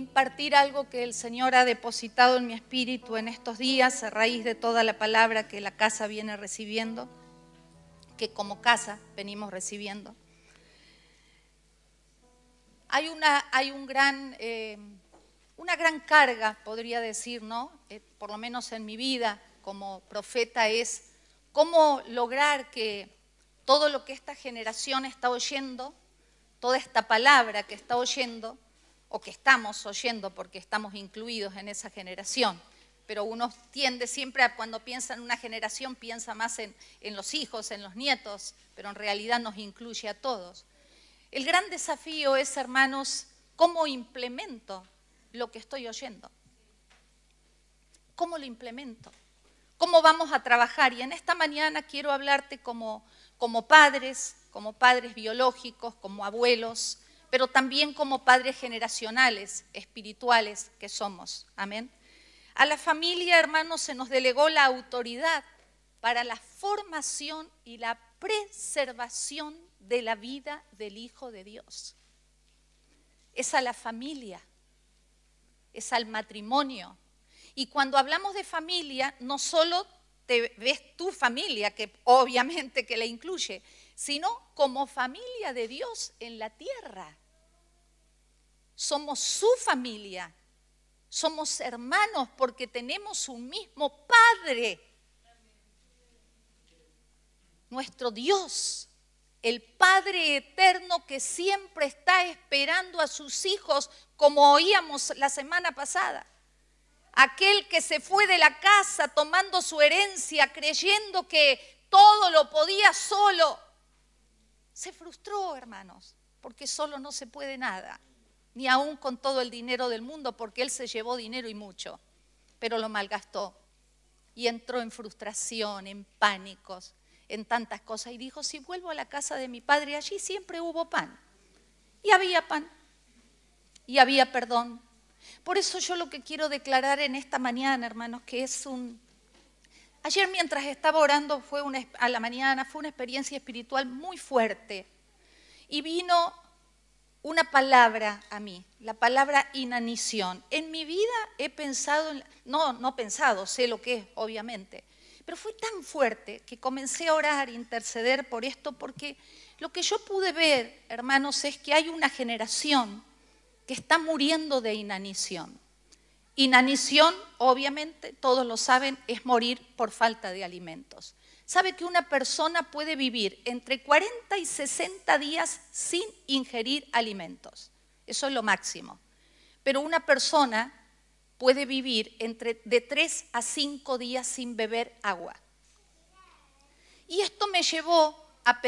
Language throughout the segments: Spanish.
impartir algo que el Señor ha depositado en mi espíritu en estos días a raíz de toda la palabra que la casa viene recibiendo, que como casa venimos recibiendo. Hay una, hay un gran, eh, una gran carga, podría decir, ¿no? Eh, por lo menos en mi vida como profeta es cómo lograr que todo lo que esta generación está oyendo, toda esta palabra que está oyendo, o que estamos oyendo porque estamos incluidos en esa generación. Pero uno tiende siempre a cuando piensa en una generación, piensa más en, los hijos, en los nietos, pero en realidad nos incluye a todos. El gran desafío es, hermanos, cómo implemento lo que estoy oyendo. ¿Cómo lo implemento? ¿Cómo vamos a trabajar? Y en esta mañana quiero hablarte como padres, como padres biológicos, como abuelos, pero también como padres generacionales, espirituales que somos. Amén. A la familia, hermanos, se nos delegó la autoridad para la formación y la preservación de la vida del Hijo de Dios. Es a la familia, es al matrimonio. Y cuando hablamos de familia, no solo te ves tu familia, que obviamente que la incluye, sino como familia de Dios en la tierra somos su familia, somos hermanos porque tenemos un mismo Padre, nuestro Dios, el Padre eterno que siempre está esperando a sus hijos, como oíamos la semana pasada. Aquel que se fue de la casa tomando su herencia, creyendo que todo lo podía solo, se frustró, hermanos, porque solo no se puede nada ni aún con todo el dinero del mundo, porque él se llevó dinero y mucho, pero lo malgastó y entró en frustración, en pánicos, en tantas cosas. Y dijo, si vuelvo a la casa de mi padre, allí siempre hubo pan. Y había pan. Y había perdón. Por eso yo lo que quiero declarar en esta mañana, hermanos, que es un... Ayer mientras estaba orando fue una, a la mañana, fue una experiencia espiritual muy fuerte. Y vino una palabra a mí, la palabra inanición. En mi vida he pensado, no, no, no pensado, sé lo que es, obviamente, pero fue tan fuerte que comencé a orar, interceder por esto, porque lo que yo pude ver, hermanos, es que hay una generación que está muriendo de inanición. Inanición, obviamente, todos lo saben, es morir por falta de alimentos sabe que una persona puede vivir entre 40 y 60 días sin ingerir alimentos. Eso es lo máximo. Pero una persona puede vivir entre, de 3 a 5 días sin beber agua. Y esto me llevó a,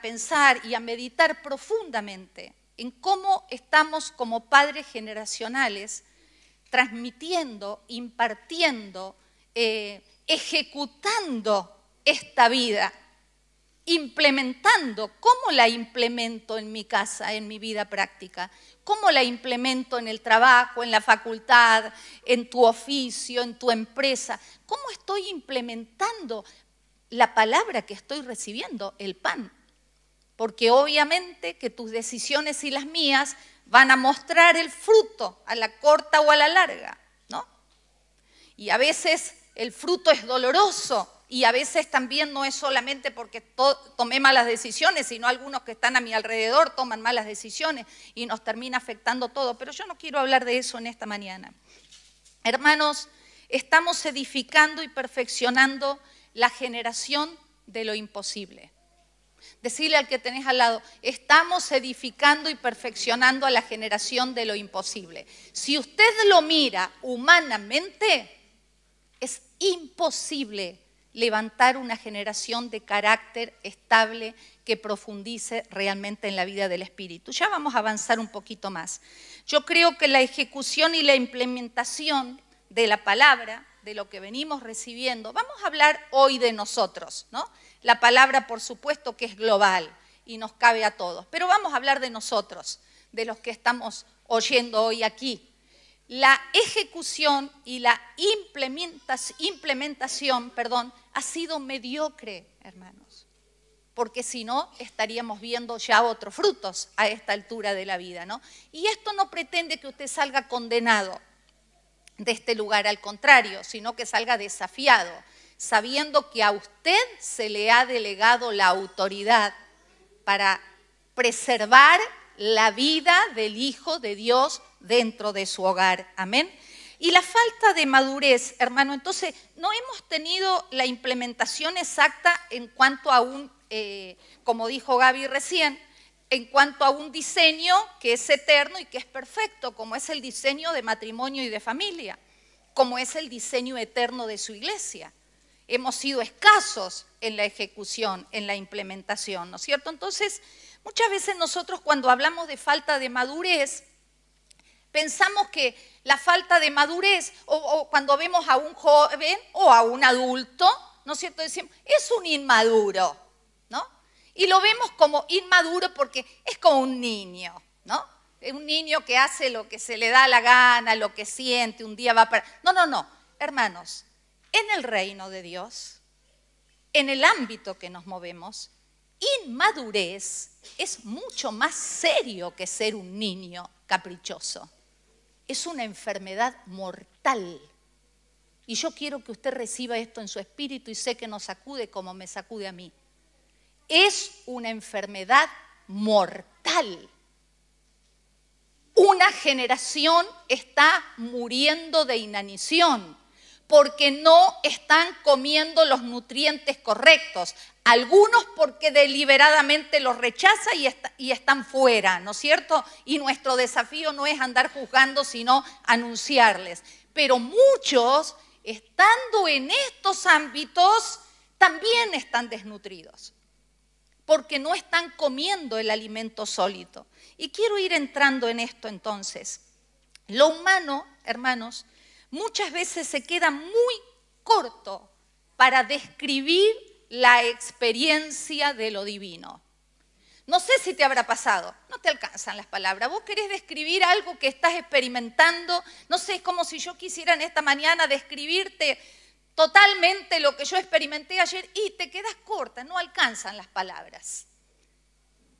pensar y a meditar profundamente en cómo estamos como padres generacionales transmitiendo, impartiendo, eh, ejecutando esta vida, implementando, ¿cómo la implemento en mi casa, en mi vida práctica? ¿Cómo la implemento en el trabajo, en la facultad, en tu oficio, en tu empresa? ¿Cómo estoy implementando la palabra que estoy recibiendo, el pan? Porque obviamente que tus decisiones y las mías van a mostrar el fruto a la corta o a la larga, ¿no? Y a veces el fruto es doloroso, y a veces también no es solamente porque tomé malas decisiones, sino algunos que están a mi alrededor toman malas decisiones y nos termina afectando todo. Pero yo no quiero hablar de eso en esta mañana. Hermanos, estamos edificando y perfeccionando la generación de lo imposible. Decirle al que tenés al lado, estamos edificando y perfeccionando a la generación de lo imposible. Si usted lo mira humanamente, es imposible levantar una generación de carácter estable que profundice realmente en la vida del espíritu. Ya vamos a avanzar un poquito más. Yo creo que la ejecución y la implementación de la palabra, de lo que venimos recibiendo, vamos a hablar hoy de nosotros, ¿no? La palabra, por supuesto, que es global y nos cabe a todos, pero vamos a hablar de nosotros, de los que estamos oyendo hoy aquí, la ejecución y la implementación, perdón, ha sido mediocre, hermanos. Porque si no, estaríamos viendo ya otros frutos a esta altura de la vida, ¿no? Y esto no pretende que usted salga condenado de este lugar, al contrario, sino que salga desafiado, sabiendo que a usted se le ha delegado la autoridad para preservar la vida del Hijo de Dios dentro de su hogar. Amén. Y la falta de madurez, hermano, entonces no hemos tenido la implementación exacta en cuanto a un, eh, como dijo Gaby recién, en cuanto a un diseño que es eterno y que es perfecto, como es el diseño de matrimonio y de familia, como es el diseño eterno de su iglesia. Hemos sido escasos en la ejecución, en la implementación, ¿no es cierto? Entonces, muchas veces nosotros cuando hablamos de falta de madurez, Pensamos que la falta de madurez, o, cuando vemos a un joven o a un adulto, ¿no es cierto? Decimos, es un inmaduro, ¿no? Y lo vemos como inmaduro porque es como un niño, ¿no? Es un niño que hace lo que se le da la gana, lo que siente, un día va para... No, no, no, hermanos, en el reino de Dios, en el ámbito que nos movemos, inmadurez es mucho más serio que ser un niño caprichoso es una enfermedad mortal. Y yo quiero que usted reciba esto en su espíritu y sé que nos sacude como me sacude a mí. Es una enfermedad mortal. Una generación está muriendo de inanición porque no están comiendo los nutrientes correctos. Algunos porque deliberadamente los rechaza y, y están fuera, ¿no es cierto? Y nuestro desafío no es andar juzgando, sino anunciarles. Pero muchos, estando en estos ámbitos, también están desnutridos, porque no están comiendo el alimento sólido. Y quiero ir entrando en esto entonces. Lo humano, hermanos, muchas veces se queda muy corto para describir la experiencia de lo divino. No sé si te habrá pasado, no te alcanzan las palabras. Vos querés describir algo que estás experimentando, no sé, es como si yo quisiera en esta mañana describirte totalmente lo que yo experimenté ayer y te quedas corta, no alcanzan las palabras.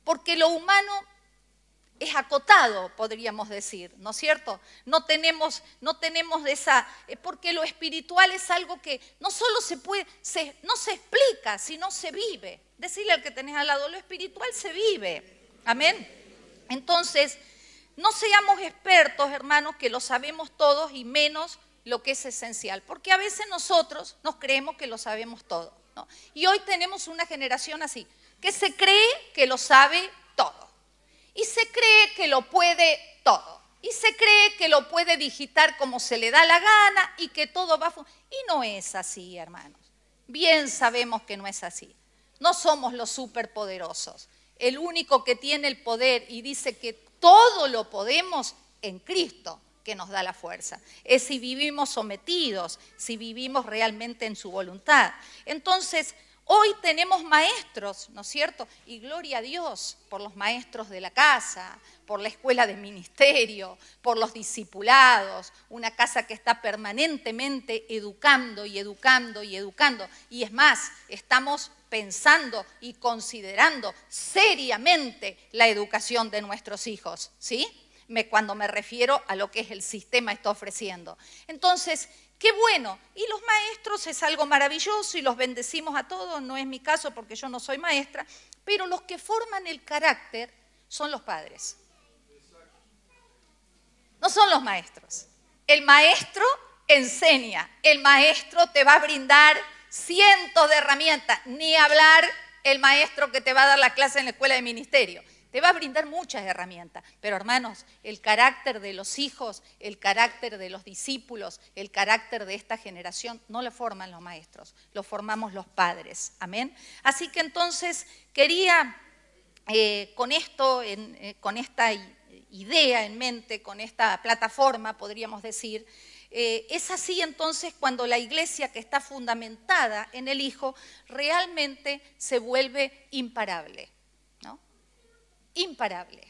Porque lo humano es acotado, podríamos decir, ¿no es cierto? No tenemos, no tenemos esa, eh, porque lo espiritual es algo que no solo se puede, no se explica, sino se vive. Decirle al que tenés al lado, lo espiritual se vive. Amén. Entonces, no seamos expertos, hermanos, que lo sabemos todos y menos lo que es esencial, porque a veces nosotros nos creemos que lo sabemos todo. Y hoy tenemos una generación así, que se cree que lo sabe todo y se cree que lo puede todo. Y se cree que lo puede digitar como se le da la gana y que todo va... Y no es así, hermanos. Bien sabemos que no es así. No somos los superpoderosos. El único que tiene el poder y dice que todo lo podemos en Cristo que nos da la fuerza. Es si vivimos sometidos, si vivimos realmente en su voluntad. Entonces, Hoy tenemos maestros, ¿no es cierto? Y gloria a Dios por los maestros de la casa, por la escuela de ministerio, por los discipulados, una casa que está permanentemente educando y educando y educando. Y es más, estamos pensando y considerando seriamente la educación de nuestros hijos, ¿sí? cuando me refiero a lo que es el sistema está ofreciendo. Entonces, Qué bueno. Y los maestros es algo maravilloso y los bendecimos a todos, no es mi caso porque yo no soy maestra, pero los que forman el carácter son los padres. No son los maestros. El maestro enseña, el maestro te va a brindar cientos de herramientas, ni hablar el maestro que te va a dar la clase en la escuela de ministerio. Te va a brindar muchas herramientas, pero hermanos, el carácter de los hijos, el carácter de los discípulos, el carácter de esta generación, no lo forman los maestros, lo formamos los padres. Amén. Así que entonces quería eh, con esto, eh, con esta idea en mente, con esta plataforma, podríamos decir, eh, es así entonces cuando la iglesia que está fundamentada en el Hijo realmente se vuelve imparable imparable,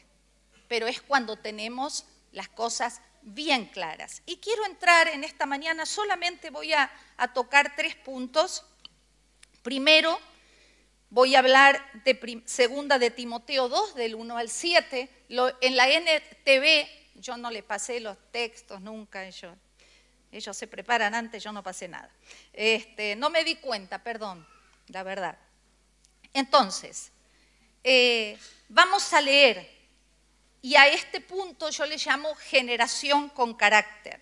pero es cuando tenemos las cosas bien claras. Y quiero entrar en esta mañana, solamente voy a, tocar tres puntos. Primero, voy a hablar de segunda de Timoteo 2, del 1 al 7. en la NTV, yo no le pasé los textos nunca, ellos, ellos se preparan antes, yo no pasé nada. Este, no me di cuenta, perdón, la verdad. Entonces, eh, vamos a leer, y a este punto yo le llamo generación con carácter.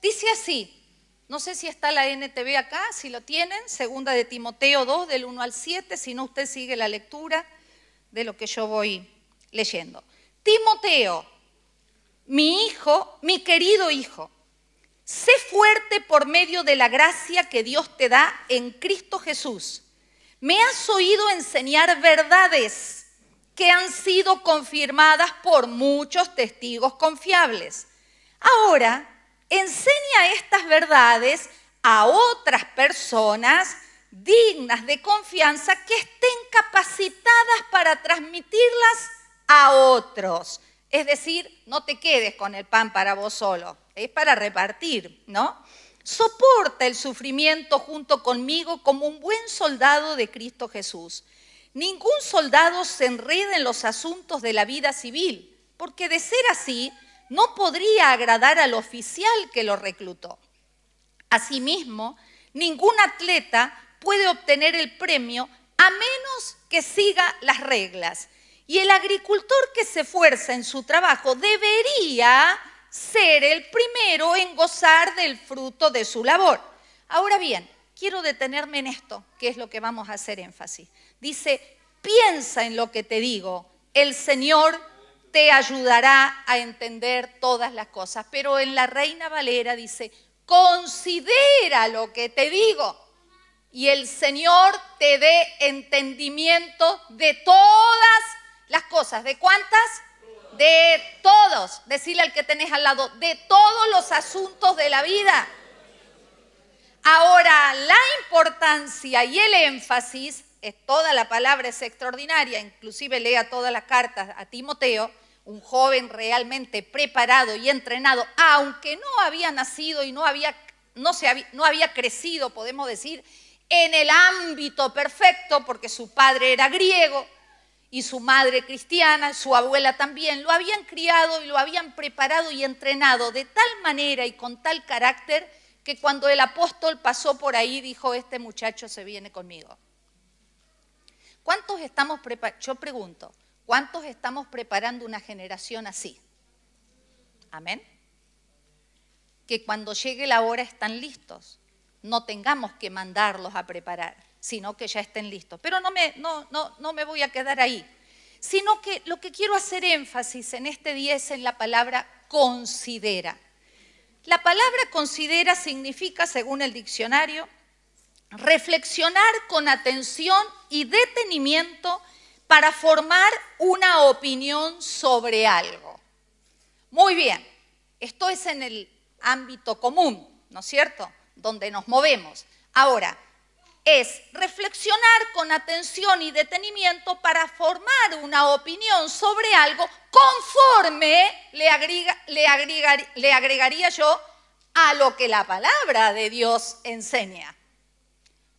Dice así, no sé si está la NTV acá, si lo tienen, segunda de Timoteo 2, del 1 al 7, si no usted sigue la lectura de lo que yo voy leyendo. Timoteo, mi hijo, mi querido hijo, sé fuerte por medio de la gracia que Dios te da en Cristo Jesús. Me has oído enseñar verdades que han sido confirmadas por muchos testigos confiables. Ahora, enseña estas verdades a otras personas dignas de confianza que estén capacitadas para transmitirlas a otros. Es decir, no te quedes con el pan para vos solo, es para repartir, ¿no? Soporta el sufrimiento junto conmigo como un buen soldado de Cristo Jesús. Ningún soldado se enreda en los asuntos de la vida civil, porque de ser así, no podría agradar al oficial que lo reclutó. Asimismo, ningún atleta puede obtener el premio a menos que siga las reglas. Y el agricultor que se esfuerza en su trabajo debería ser el primero en gozar del fruto de su labor. Ahora bien, quiero detenerme en esto, que es lo que vamos a hacer énfasis. Dice, piensa en lo que te digo, el Señor te ayudará a entender todas las cosas. Pero en la Reina Valera dice, considera lo que te digo y el Señor te dé entendimiento de todas las cosas. ¿De cuántas? De todos. Decirle al que tenés al lado, de todos los asuntos de la vida. Ahora, la importancia y el énfasis toda la palabra es extraordinaria, inclusive lea todas las cartas a Timoteo, un joven realmente preparado y entrenado, aunque no había nacido y no había, no, no había crecido, podemos decir, en el ámbito perfecto, porque su padre era griego y su madre cristiana, su abuela también, lo habían criado y lo habían preparado y entrenado de tal manera y con tal carácter que cuando el apóstol pasó por ahí dijo, este muchacho se viene conmigo. ¿Cuántos estamos preparando? Yo pregunto, ¿cuántos estamos preparando una generación así? Amén. Que cuando llegue la hora están listos. No tengamos que mandarlos a preparar, sino que ya estén listos. Pero no me, no, no, no me voy a quedar ahí, sino que lo que quiero hacer énfasis en este día es en la palabra considera. La palabra considera significa, según el diccionario, reflexionar con atención y detenimiento para formar una opinión sobre algo. Muy bien, esto es en el ámbito común, ¿no es cierto? Donde nos movemos. Ahora, es reflexionar con atención y detenimiento para formar una opinión sobre algo conforme le, agregaría yo a lo que la palabra de Dios enseña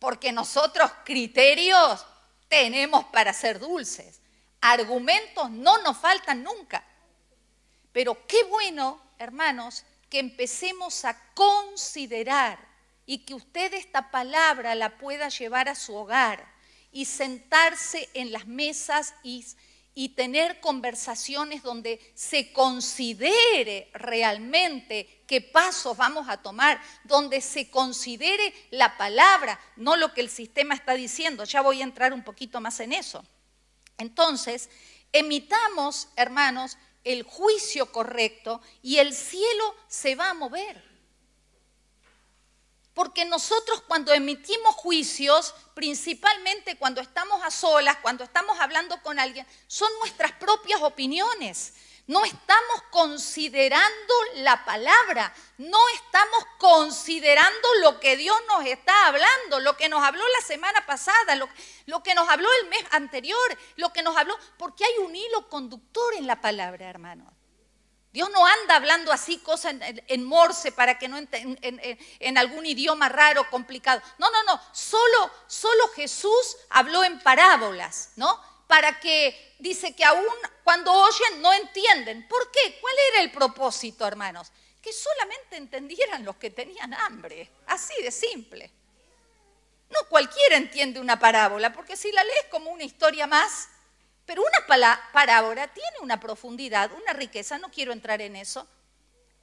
porque nosotros criterios tenemos para ser dulces. Argumentos no nos faltan nunca. Pero qué bueno, hermanos, que empecemos a considerar y que usted esta palabra la pueda llevar a su hogar y sentarse en las mesas y y tener conversaciones donde se considere realmente qué pasos vamos a tomar, donde se considere la palabra, no lo que el sistema está diciendo. Ya voy a entrar un poquito más en eso. Entonces, emitamos, hermanos, el juicio correcto y el cielo se va a mover. Porque nosotros cuando emitimos juicios, principalmente cuando estamos a solas, cuando estamos hablando con alguien, son nuestras propias opiniones. No estamos considerando la palabra, no estamos considerando lo que Dios nos está hablando, lo que nos habló la semana pasada, lo, que nos habló el mes anterior, lo que nos habló, porque hay un hilo conductor en la palabra, hermanos. Dios no anda hablando así cosas en, morse para que no en, algún idioma raro, complicado. No, no, no. Solo, solo Jesús habló en parábolas, ¿no? Para que dice que aún cuando oyen no entienden. ¿Por qué? ¿Cuál era el propósito, hermanos? Que solamente entendieran los que tenían hambre. Así de simple. No cualquiera entiende una parábola, porque si la lees como una historia más, pero una palabra tiene una profundidad, una riqueza, no quiero entrar en eso.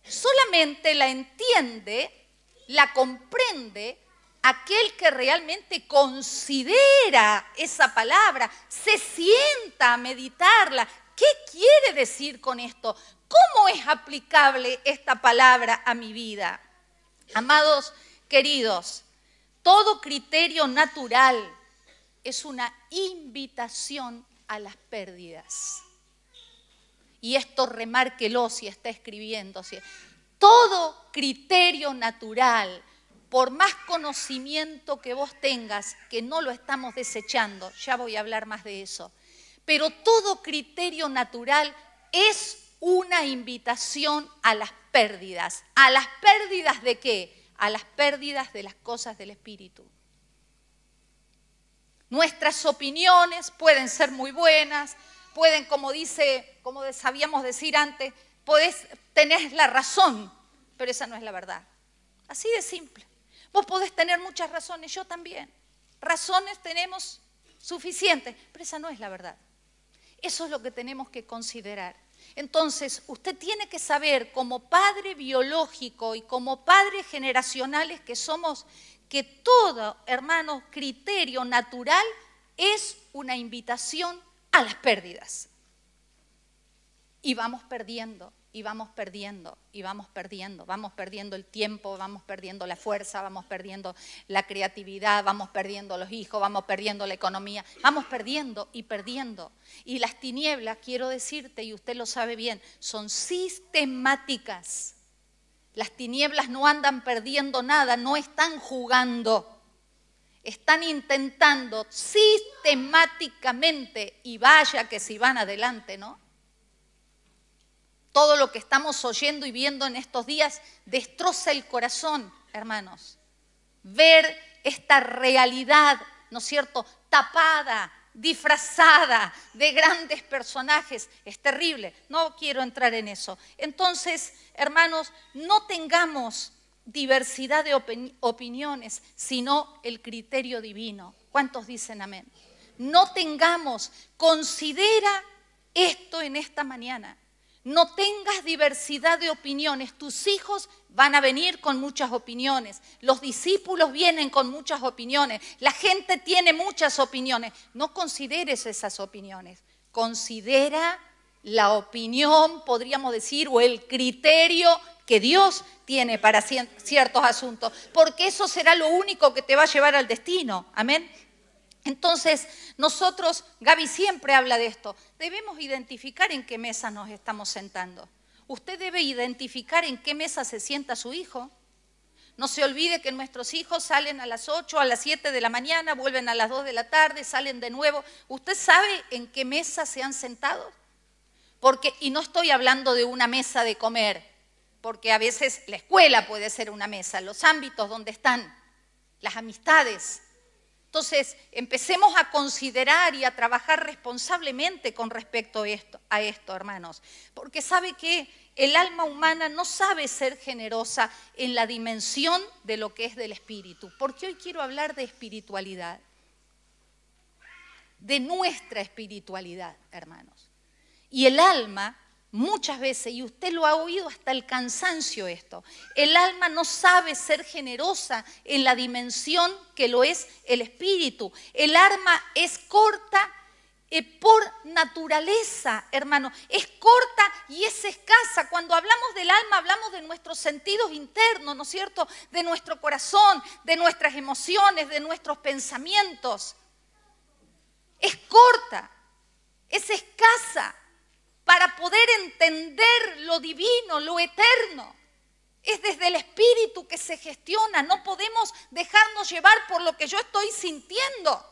Solamente la entiende, la comprende aquel que realmente considera esa palabra, se sienta a meditarla. ¿Qué quiere decir con esto? ¿Cómo es aplicable esta palabra a mi vida? Amados queridos, todo criterio natural es una invitación a las pérdidas. Y esto remárquelo si está escribiendo. Todo criterio natural, por más conocimiento que vos tengas, que no lo estamos desechando, ya voy a hablar más de eso, pero todo criterio natural es una invitación a las pérdidas. ¿A las pérdidas de qué? A las pérdidas de las cosas del espíritu. Nuestras opiniones pueden ser muy buenas, pueden, como dice, como sabíamos decir antes, podés, tener la razón, pero esa no es la verdad. Así de simple. Vos podés tener muchas razones, yo también. Razones tenemos suficientes, pero esa no es la verdad. Eso es lo que tenemos que considerar. Entonces, usted tiene que saber como padre biológico y como padres generacionales que somos, que todo, hermanos, criterio natural es una invitación a las pérdidas. Y vamos perdiendo, y vamos perdiendo, y vamos perdiendo, vamos perdiendo el tiempo, vamos perdiendo la fuerza, vamos perdiendo la creatividad, vamos perdiendo los hijos, vamos perdiendo la economía, vamos perdiendo y perdiendo. Y las tinieblas, quiero decirte, y usted lo sabe bien, son sistemáticas. Las tinieblas no andan perdiendo nada, no están jugando. Están intentando sistemáticamente, y vaya que si van adelante, ¿no? Todo lo que estamos oyendo y viendo en estos días destroza el corazón, hermanos. Ver esta realidad, ¿no es cierto?, tapada disfrazada de grandes personajes. Es terrible, no quiero entrar en eso. Entonces, hermanos, no tengamos diversidad de opiniones, sino el criterio divino. ¿Cuántos dicen amén? No tengamos, considera esto en esta mañana. No tengas diversidad de opiniones. Tus hijos van a venir con muchas opiniones. Los discípulos vienen con muchas opiniones. La gente tiene muchas opiniones. No consideres esas opiniones. Considera la opinión, podríamos decir, o el criterio que Dios tiene para ciertos asuntos. Porque eso será lo único que te va a llevar al destino. Amén. Entonces, nosotros, Gaby siempre habla de esto, debemos identificar en qué mesa nos estamos sentando. Usted debe identificar en qué mesa se sienta su hijo. No se olvide que nuestros hijos salen a las 8, a las 7 de la mañana, vuelven a las 2 de la tarde, salen de nuevo. ¿Usted sabe en qué mesa se han sentado? Porque, y no estoy hablando de una mesa de comer, porque a veces la escuela puede ser una mesa, los ámbitos donde están, las amistades, entonces, empecemos a considerar y a trabajar responsablemente con respecto a esto, a esto, hermanos, porque sabe que el alma humana no sabe ser generosa en la dimensión de lo que es del espíritu, porque hoy quiero hablar de espiritualidad, de nuestra espiritualidad, hermanos. Y el alma muchas veces, y usted lo ha oído hasta el cansancio esto, el alma no sabe ser generosa en la dimensión que lo es el espíritu. El alma es corta eh, por naturaleza, hermano, es corta y es escasa. Cuando hablamos del alma, hablamos de nuestros sentidos internos, ¿no es cierto? De nuestro corazón, de nuestras emociones, de nuestros pensamientos. Es corta, es escasa para poder entender lo divino, lo eterno. Es desde el espíritu que se gestiona. No podemos dejarnos llevar por lo que yo estoy sintiendo,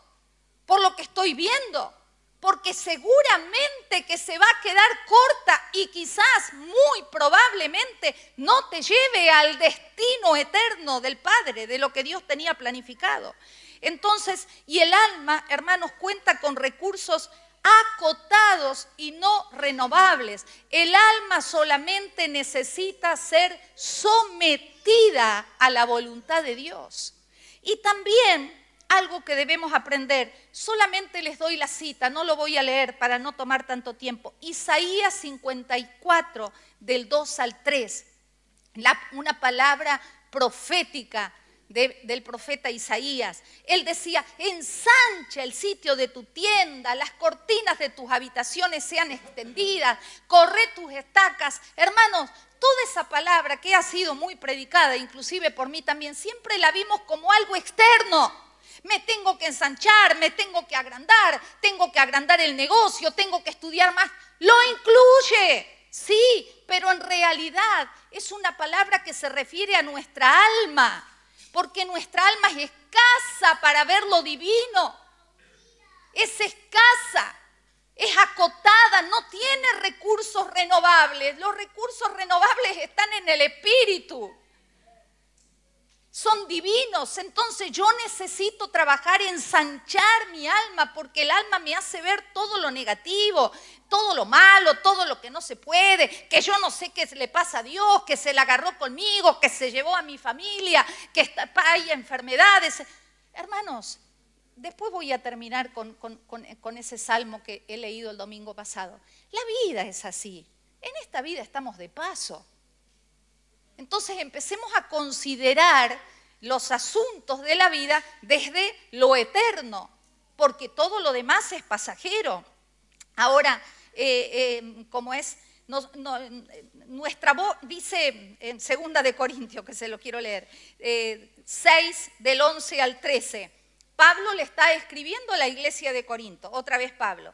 por lo que estoy viendo, porque seguramente que se va a quedar corta y quizás muy probablemente no te lleve al destino eterno del Padre, de lo que Dios tenía planificado. Entonces, y el alma, hermanos, cuenta con recursos acotados y no renovables. El alma solamente necesita ser sometida a la voluntad de Dios. Y también algo que debemos aprender, solamente les doy la cita, no lo voy a leer para no tomar tanto tiempo. Isaías 54 del 2 al 3, una palabra profética del profeta Isaías. Él decía, ensancha el sitio de tu tienda, las cortinas de tus habitaciones sean extendidas, corre tus estacas. Hermanos, toda esa palabra que ha sido muy predicada, inclusive por mí también, siempre la vimos como algo externo. Me tengo que ensanchar, me tengo que agrandar, tengo que agrandar el negocio, tengo que estudiar más. Lo incluye. Sí, pero en realidad es una palabra que se refiere a nuestra alma, porque nuestra alma es escasa para ver lo divino. Es escasa, es acotada, no tiene recursos renovables. Los recursos renovables están en el espíritu son divinos. Entonces yo necesito trabajar, ensanchar mi alma, porque el alma me hace ver todo lo negativo, todo lo malo, todo lo que no se puede, que yo no sé qué le pasa a Dios, que se la agarró conmigo, que se llevó a mi familia, que hay enfermedades. Hermanos, después voy a terminar con ese salmo que he leído el domingo pasado. La vida es así. En esta vida estamos de paso. Entonces empecemos a considerar los asuntos de la vida desde lo eterno, porque todo lo demás es pasajero. Ahora, eh, eh, como es nuestra voz, dice en segunda de Corintio, que se lo quiero leer, 6 eh, del 11 al 13, Pablo le está escribiendo a la iglesia de Corinto, otra vez Pablo,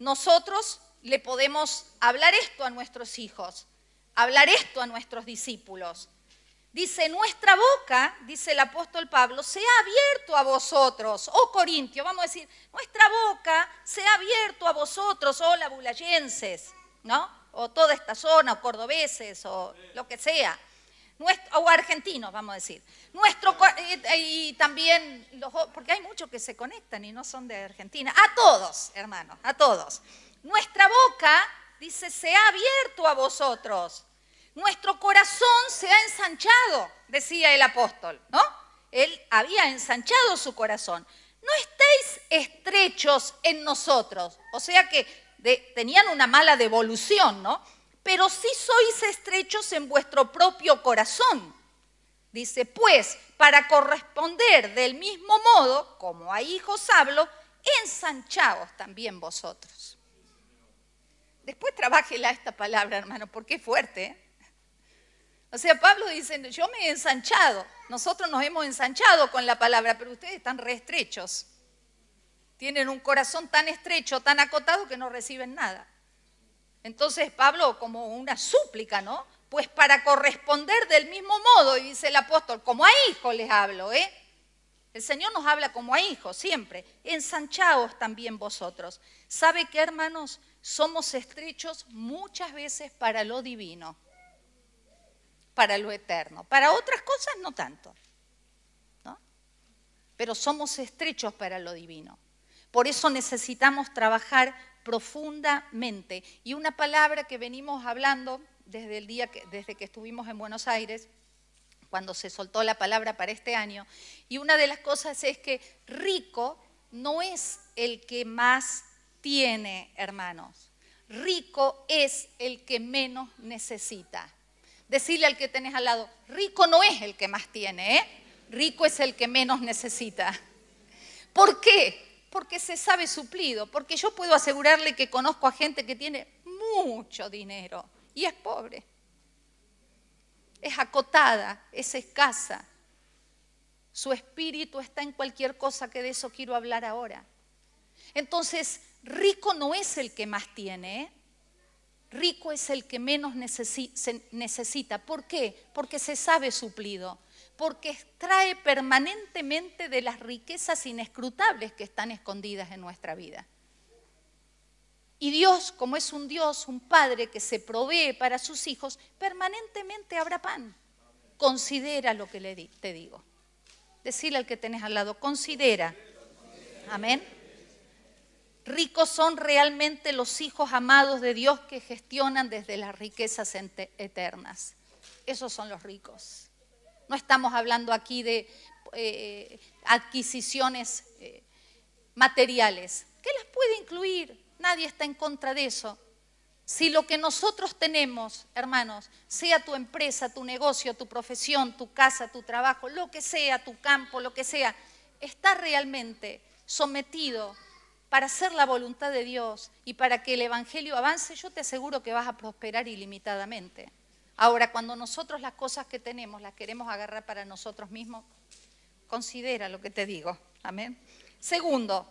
nosotros le podemos hablar esto a nuestros hijos, hablar esto a nuestros discípulos. Dice, nuestra boca, dice el apóstol Pablo, se ha abierto a vosotros, oh Corintios. vamos a decir, nuestra boca se ha abierto a vosotros, oh labulayenses, ¿no? O toda esta zona, o cordobeses, o lo que sea, Nuestro, o argentinos, vamos a decir. Nuestro, y también, los, porque hay muchos que se conectan y no son de Argentina, a todos, hermanos, a todos. Nuestra boca dice, se ha abierto a vosotros. Nuestro corazón se ha ensanchado, decía el apóstol, ¿no? Él había ensanchado su corazón. No estéis estrechos en nosotros. O sea que tenían una mala devolución, ¿no? Pero sí sois estrechos en vuestro propio corazón. Dice, pues, para corresponder del mismo modo, como a hijos hablo, ensanchaos también vosotros. Después trabájela esta palabra, hermano, porque es fuerte. ¿eh? O sea, Pablo dice, yo me he ensanchado, nosotros nos hemos ensanchado con la palabra, pero ustedes están reestrechos. Tienen un corazón tan estrecho, tan acotado que no reciben nada. Entonces Pablo, como una súplica, ¿no? Pues para corresponder del mismo modo, y dice el apóstol, como a hijos les hablo, ¿eh? El Señor nos habla como a hijos siempre. Ensanchaos también vosotros. ¿Sabe qué, hermanos? somos estrechos muchas veces para lo divino, para lo eterno. Para otras cosas no tanto, pero somos estrechos para lo divino. Por eso necesitamos trabajar profundamente. Y una palabra que venimos hablando desde el día desde que estuvimos en Buenos Aires, cuando se soltó la palabra para este año, y una de las cosas es que rico no es el que más tiene, hermanos. Rico es el que menos necesita. Decirle al que tenés al lado, rico no es el que más tiene, ¿eh? rico es el que menos necesita. ¿Por qué? Porque se sabe suplido, porque yo puedo asegurarle que conozco a gente que tiene mucho dinero y es pobre. Es acotada, es escasa. Su espíritu está en cualquier cosa que de eso quiero hablar ahora. Entonces, rico no es el que más tiene, ¿eh? rico es el que menos necesita. ¿Por qué? Porque se sabe suplido, porque extrae permanentemente de las riquezas inescrutables que están escondidas en nuestra vida. Y Dios, como es un Dios, un Padre que se provee para sus hijos, permanentemente habrá pan. Considera lo que le te digo. Decirle al que tenés al lado, considera. Amén. Ricos son realmente los hijos amados de Dios que gestionan desde las riquezas eternas. Esos son los ricos. No estamos hablando aquí de eh, adquisiciones eh, materiales, ¿Qué las puede incluir, nadie está en contra de eso. Si lo que nosotros tenemos, hermanos, sea tu empresa, tu negocio, tu profesión, tu casa, tu trabajo, lo que sea, tu campo, lo que sea, está realmente sometido para hacer la voluntad de Dios y para que el Evangelio avance, yo te aseguro que vas a prosperar ilimitadamente. Ahora, cuando nosotros las cosas que tenemos las queremos agarrar para nosotros mismos, considera lo que te digo. Amén. Segundo,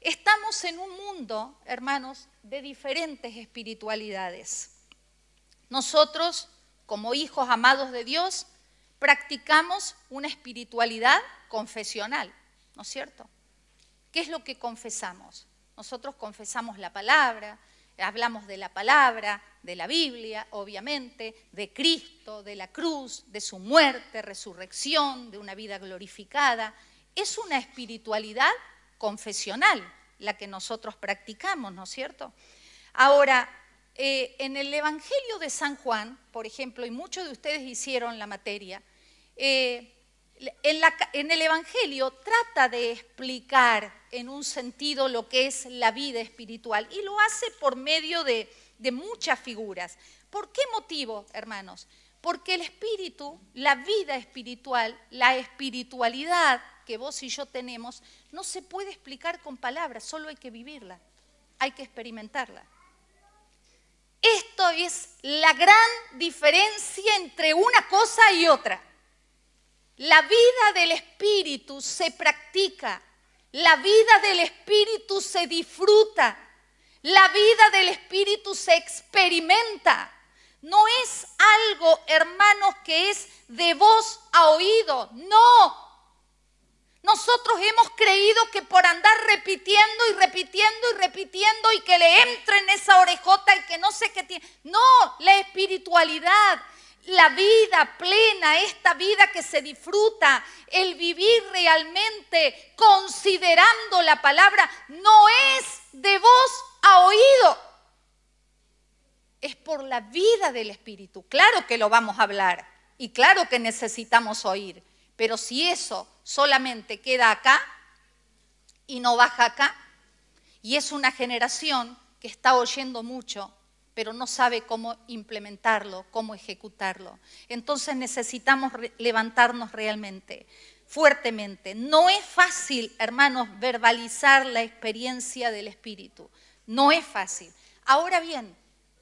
estamos en un mundo, hermanos, de diferentes espiritualidades. Nosotros, como hijos amados de Dios, practicamos una espiritualidad confesional, ¿no es cierto? ¿Qué es lo que confesamos? Nosotros confesamos la palabra, hablamos de la palabra, de la Biblia, obviamente, de Cristo, de la cruz, de su muerte, resurrección, de una vida glorificada. Es una espiritualidad confesional la que nosotros practicamos, ¿no es cierto? Ahora, eh, en el Evangelio de San Juan, por ejemplo, y muchos de ustedes hicieron la materia, eh, en, el Evangelio trata de explicar en un sentido lo que es la vida espiritual y lo hace por medio de, de muchas figuras. ¿Por qué motivo, hermanos? Porque el espíritu, la vida espiritual, la espiritualidad que vos y yo tenemos, no se puede explicar con palabras, solo hay que vivirla, hay que experimentarla. Esto es la gran diferencia entre una cosa y otra. La vida del Espíritu se practica, la vida del Espíritu se disfruta, la vida del Espíritu se experimenta. No es algo, hermanos, que es de voz a oído, no, nosotros hemos creído que por andar repitiendo y repitiendo y repitiendo y que le entre en esa orejota y que no sé qué tiene. No, la espiritualidad la vida plena, esta vida que se disfruta, el vivir realmente considerando la palabra, no es de voz a oído. Es por la vida del Espíritu. Claro que lo vamos a hablar y claro que necesitamos oír, pero si eso solamente queda acá y no baja acá, y es una generación que está oyendo mucho pero no sabe cómo implementarlo, cómo ejecutarlo. Entonces necesitamos levantarnos realmente, fuertemente. No es fácil, hermanos, verbalizar la experiencia del Espíritu. No es fácil. Ahora bien,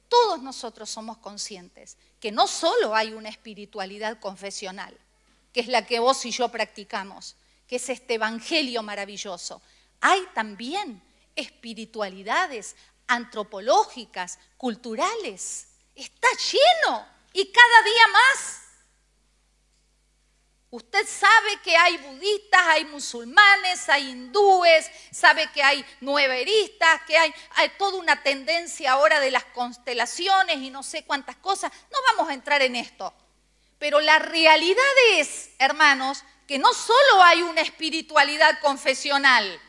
todos nosotros somos conscientes que no solo hay una espiritualidad confesional, que es la que vos y yo practicamos, que es este evangelio maravilloso. Hay también espiritualidades, antropológicas, culturales. Está lleno y cada día más. Usted sabe que hay budistas, hay musulmanes, hay hindúes, sabe que hay nueveristas, que hay, toda una tendencia ahora de las constelaciones y no sé cuántas cosas. No vamos a entrar en esto. Pero la realidad es, hermanos, que no solo hay una espiritualidad confesional,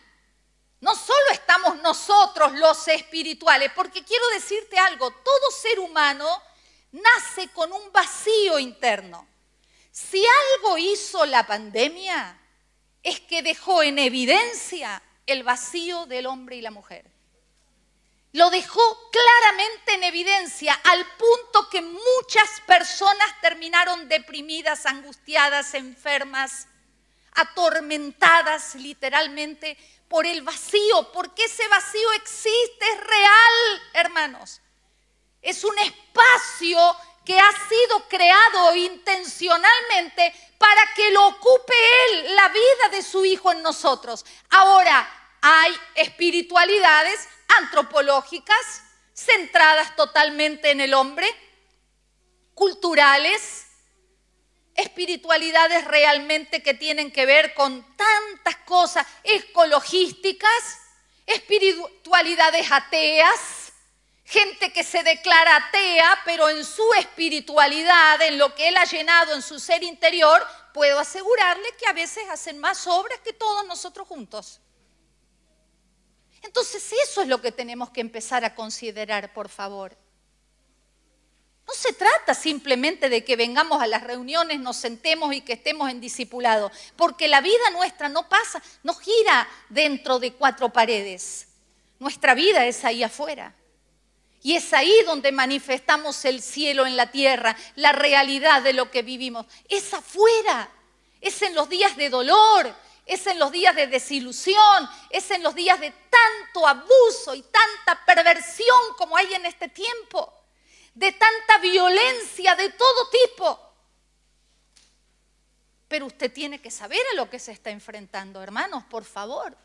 no solo estamos nosotros los espirituales, porque quiero decirte algo, todo ser humano nace con un vacío interno. Si algo hizo la pandemia, es que dejó en evidencia el vacío del hombre y la mujer. Lo dejó claramente en evidencia al punto que muchas personas terminaron deprimidas, angustiadas, enfermas, atormentadas literalmente por el vacío, porque ese vacío existe, es real, hermanos. Es un espacio que ha sido creado intencionalmente para que lo ocupe Él, la vida de su Hijo en nosotros. Ahora, hay espiritualidades antropológicas, centradas totalmente en el hombre, culturales, espiritualidades realmente que tienen que ver con tantas cosas ecologísticas, espiritualidades ateas, gente que se declara atea, pero en su espiritualidad, en lo que él ha llenado en su ser interior, puedo asegurarle que a veces hacen más obras que todos nosotros juntos. Entonces eso es lo que tenemos que empezar a considerar, por favor. No se trata simplemente de que vengamos a las reuniones, nos sentemos y que estemos en discipulado, porque la vida nuestra no pasa, no gira dentro de cuatro paredes. Nuestra vida es ahí afuera. Y es ahí donde manifestamos el cielo en la tierra, la realidad de lo que vivimos. Es afuera, es en los días de dolor, es en los días de desilusión, es en los días de tanto abuso y tanta perversión como hay en este tiempo de tanta violencia de todo tipo. Pero usted tiene que saber a lo que se está enfrentando, hermanos, por favor.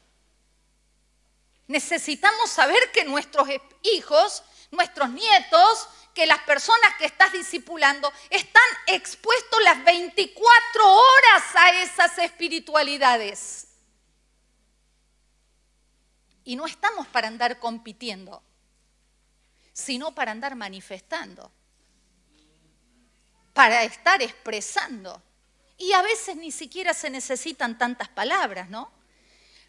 Necesitamos saber que nuestros hijos, nuestros nietos, que las personas que estás discipulando están expuestos las 24 horas a esas espiritualidades. Y no estamos para andar compitiendo sino para andar manifestando, para estar expresando. Y a veces ni siquiera se necesitan tantas palabras, ¿no?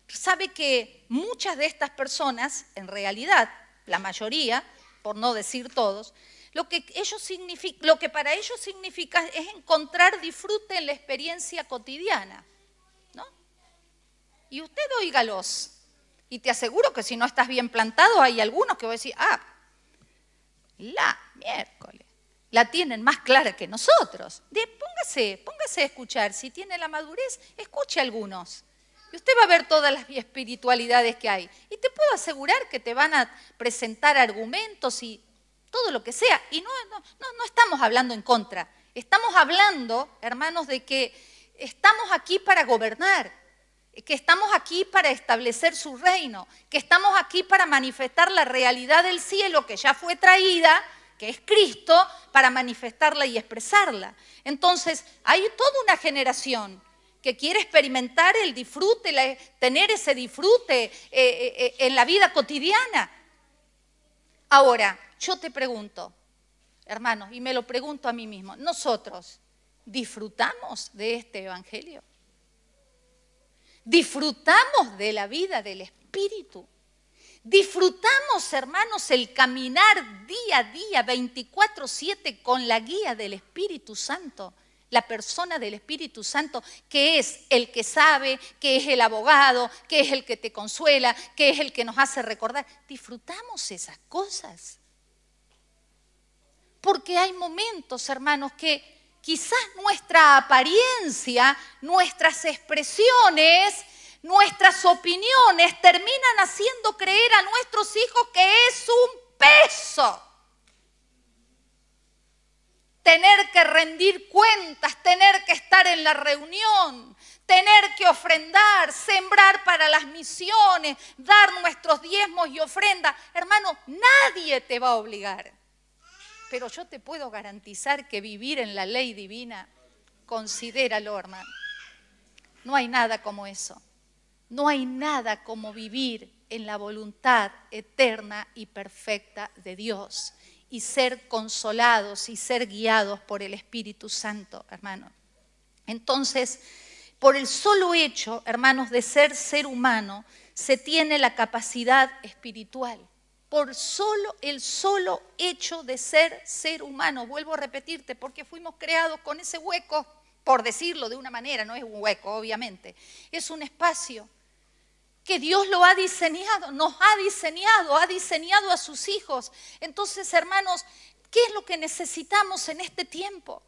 Sabe que muchas de estas personas, en realidad, la mayoría, por no decir todos, lo que, ellos lo que para ellos significa es encontrar disfrute en la experiencia cotidiana. ¿no? Y usted oígalos. Y te aseguro que si no estás bien plantado, hay algunos que voy a decir, ah, la miércoles. La tienen más clara que nosotros. póngase, póngase a escuchar. Si tiene la madurez, escuche algunos. Y usted va a ver todas las espiritualidades que hay. Y te puedo asegurar que te van a presentar argumentos y todo lo que sea. Y no, no, no estamos hablando en contra. Estamos hablando, hermanos, de que estamos aquí para gobernar que estamos aquí para establecer su reino, que estamos aquí para manifestar la realidad del cielo que ya fue traída, que es Cristo, para manifestarla y expresarla. Entonces, hay toda una generación que quiere experimentar el disfrute, tener ese disfrute eh, eh, eh, en la vida cotidiana. Ahora, yo te pregunto, hermanos, y me lo pregunto a mí mismo, ¿nosotros disfrutamos de este Evangelio? Disfrutamos de la vida del Espíritu. Disfrutamos, hermanos, el caminar día a día, 24/7, con la guía del Espíritu Santo, la persona del Espíritu Santo, que es el que sabe, que es el abogado, que es el que te consuela, que es el que nos hace recordar. Disfrutamos esas cosas. Porque hay momentos, hermanos, que Quizás nuestra apariencia, nuestras expresiones, nuestras opiniones terminan haciendo creer a nuestros hijos que es un peso tener que rendir cuentas, tener que estar en la reunión, tener que ofrendar, sembrar para las misiones, dar nuestros diezmos y ofrendas. Hermano, nadie te va a obligar. Pero yo te puedo garantizar que vivir en la ley divina, considéralo, hermano. No hay nada como eso. No hay nada como vivir en la voluntad eterna y perfecta de Dios y ser consolados y ser guiados por el Espíritu Santo, hermano. Entonces, por el solo hecho, hermanos, de ser ser humano, se tiene la capacidad espiritual por solo el solo hecho de ser ser humano. Vuelvo a repetirte, porque fuimos creados con ese hueco, por decirlo de una manera, no es un hueco, obviamente, es un espacio que Dios lo ha diseñado, nos ha diseñado, ha diseñado a sus hijos. Entonces, hermanos, ¿qué es lo que necesitamos en este tiempo?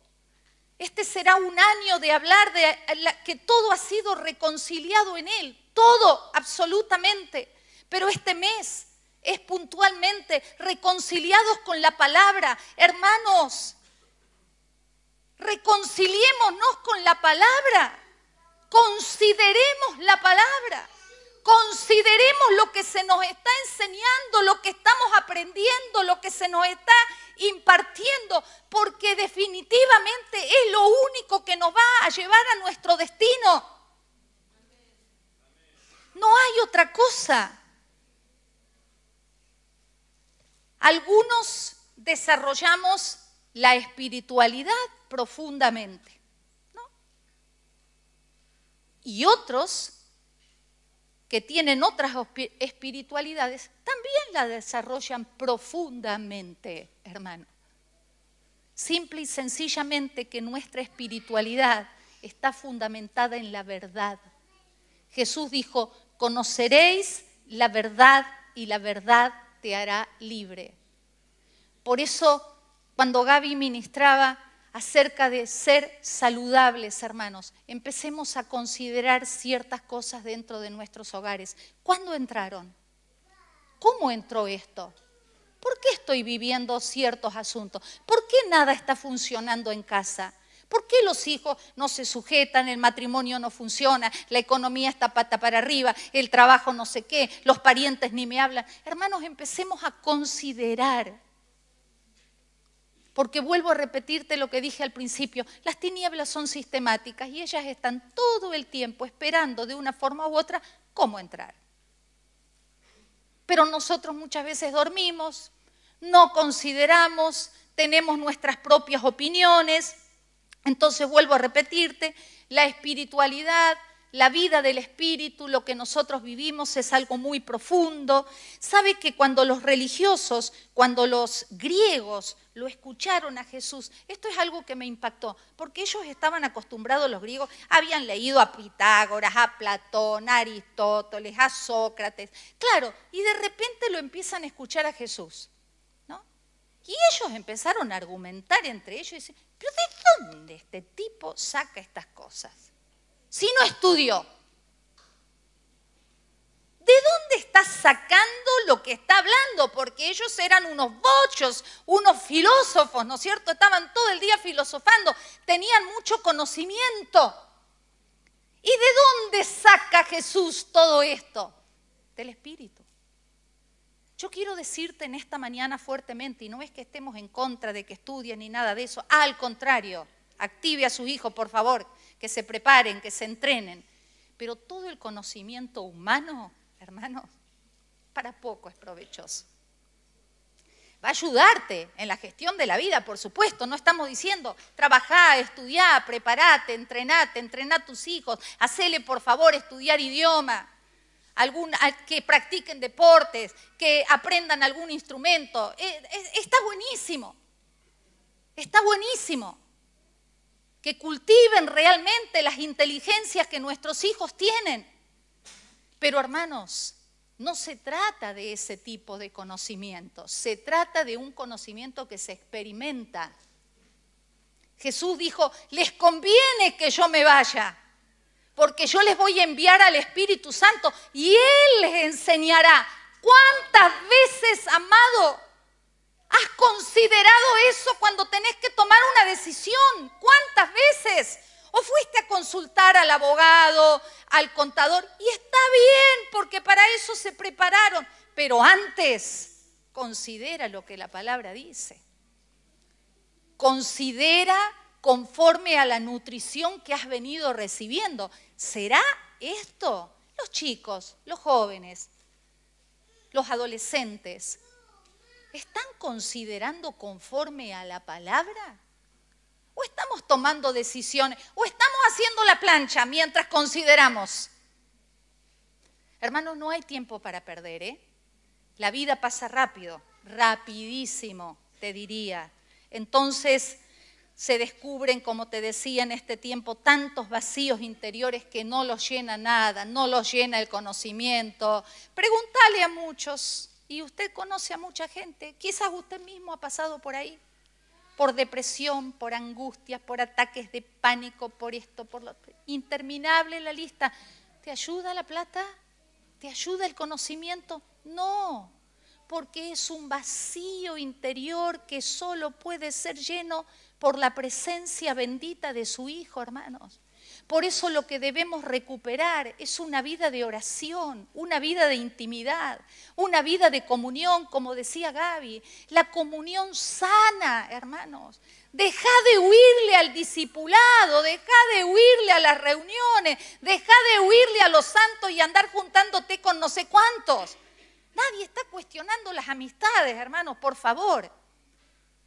Este será un año de hablar de que todo ha sido reconciliado en Él, todo absolutamente. Pero este mes es puntualmente reconciliados con la palabra. Hermanos, reconciliémonos con la palabra. Consideremos la palabra. Consideremos lo que se nos está enseñando, lo que estamos aprendiendo, lo que se nos está impartiendo, porque definitivamente es lo único que nos va a llevar a nuestro destino. No hay otra cosa. Algunos desarrollamos la espiritualidad profundamente, ¿no? Y otros que tienen otras espiritualidades también la desarrollan profundamente, hermano. Simple y sencillamente que nuestra espiritualidad está fundamentada en la verdad. Jesús dijo, conoceréis la verdad y la verdad te hará libre. Por eso, cuando Gaby ministraba acerca de ser saludables, hermanos, empecemos a considerar ciertas cosas dentro de nuestros hogares. ¿Cuándo entraron? ¿Cómo entró esto? ¿Por qué estoy viviendo ciertos asuntos? ¿Por qué nada está funcionando en casa? ¿Por qué los hijos no se sujetan, el matrimonio no funciona, la economía está pata para arriba, el trabajo no sé qué, los parientes ni me hablan? Hermanos, empecemos a considerar. Porque vuelvo a repetirte lo que dije al principio, las tinieblas son sistemáticas y ellas están todo el tiempo esperando de una forma u otra cómo entrar. Pero nosotros muchas veces dormimos, no consideramos, tenemos nuestras propias opiniones, entonces vuelvo a repetirte, la espiritualidad, la vida del espíritu, lo que nosotros vivimos es algo muy profundo. ¿Sabe que cuando los religiosos, cuando los griegos lo escucharon a Jesús, esto es algo que me impactó, porque ellos estaban acostumbrados, los griegos, habían leído a Pitágoras, a Platón, a Aristóteles, a Sócrates, claro, y de repente lo empiezan a escuchar a Jesús. Y ellos empezaron a argumentar entre ellos y dicen, pero ¿de dónde este tipo saca estas cosas? Si no estudió. ¿De dónde está sacando lo que está hablando? Porque ellos eran unos bochos, unos filósofos, ¿no es cierto? Estaban todo el día filosofando, tenían mucho conocimiento. ¿Y de dónde saca Jesús todo esto? Del Espíritu. Yo quiero decirte en esta mañana fuertemente, y no es que estemos en contra de que estudien ni nada de eso, al contrario, active a sus hijos, por favor, que se preparen, que se entrenen. Pero todo el conocimiento humano, hermano, para poco es provechoso. Va a ayudarte en la gestión de la vida, por supuesto. No estamos diciendo, trabajá, estudiá, prepárate, entrenate, entrená a tus hijos, hacele por favor estudiar idioma que practiquen deportes, que aprendan algún instrumento. Eh, está buenísimo. Está buenísimo. Que cultiven realmente las inteligencias que nuestros hijos tienen. Pero hermanos, no se trata de ese tipo de conocimiento, se trata de un conocimiento que se experimenta. Jesús dijo, les conviene que yo me vaya, porque yo les voy a enviar al Espíritu Santo y Él les enseñará. ¿Cuántas veces, amado, has considerado eso cuando tenés que tomar una decisión? ¿Cuántas veces? ¿O fuiste a consultar al abogado, al contador? Y está bien, porque para eso se prepararon. Pero antes, considera lo que la palabra dice. Considera conforme a la nutrición que has venido recibiendo. ¿Será esto? Los chicos, los jóvenes, los adolescentes, ¿están considerando conforme a la palabra? ¿O estamos tomando decisiones? ¿O estamos haciendo la plancha mientras consideramos? Hermanos, no hay tiempo para perder, ¿eh? La vida pasa rápido, rapidísimo, te diría. Entonces, se descubren, como te decía en este tiempo, tantos vacíos interiores que no los llena nada, no los llena el conocimiento. Pregúntale a muchos, y usted conoce a mucha gente, quizás usted mismo ha pasado por ahí, por depresión, por angustias, por ataques de pánico, por esto, por lo interminable la lista. ¿Te ayuda la plata? ¿Te ayuda el conocimiento? No, porque es un vacío interior que solo puede ser lleno por la presencia bendita de su Hijo, hermanos. Por eso lo que debemos recuperar es una vida de oración, una vida de intimidad, una vida de comunión, como decía Gaby, la comunión sana, hermanos. Deja de huirle al discipulado, deja de huirle a las reuniones, deja de huirle a los santos y andar juntándote con no sé cuántos. Nadie está cuestionando las amistades, hermanos, por favor.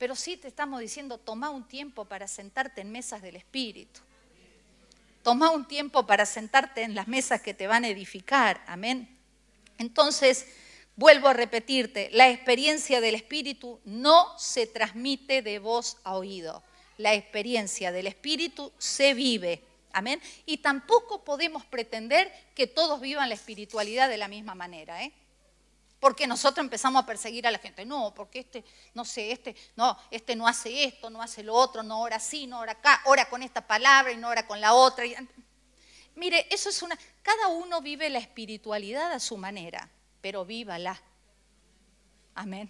Pero sí te estamos diciendo, toma un tiempo para sentarte en mesas del Espíritu. Toma un tiempo para sentarte en las mesas que te van a edificar. Amén. Entonces, vuelvo a repetirte, la experiencia del Espíritu no se transmite de voz a oído. La experiencia del Espíritu se vive. Amén. Y tampoco podemos pretender que todos vivan la espiritualidad de la misma manera. ¿eh? porque nosotros empezamos a perseguir a la gente. No, porque este, no sé, este, no, este no hace esto, no hace lo otro, no ora así, no ora acá, ora con esta palabra y no ora con la otra. Mire, eso es una. Cada uno vive la espiritualidad a su manera, pero vívala. Amén.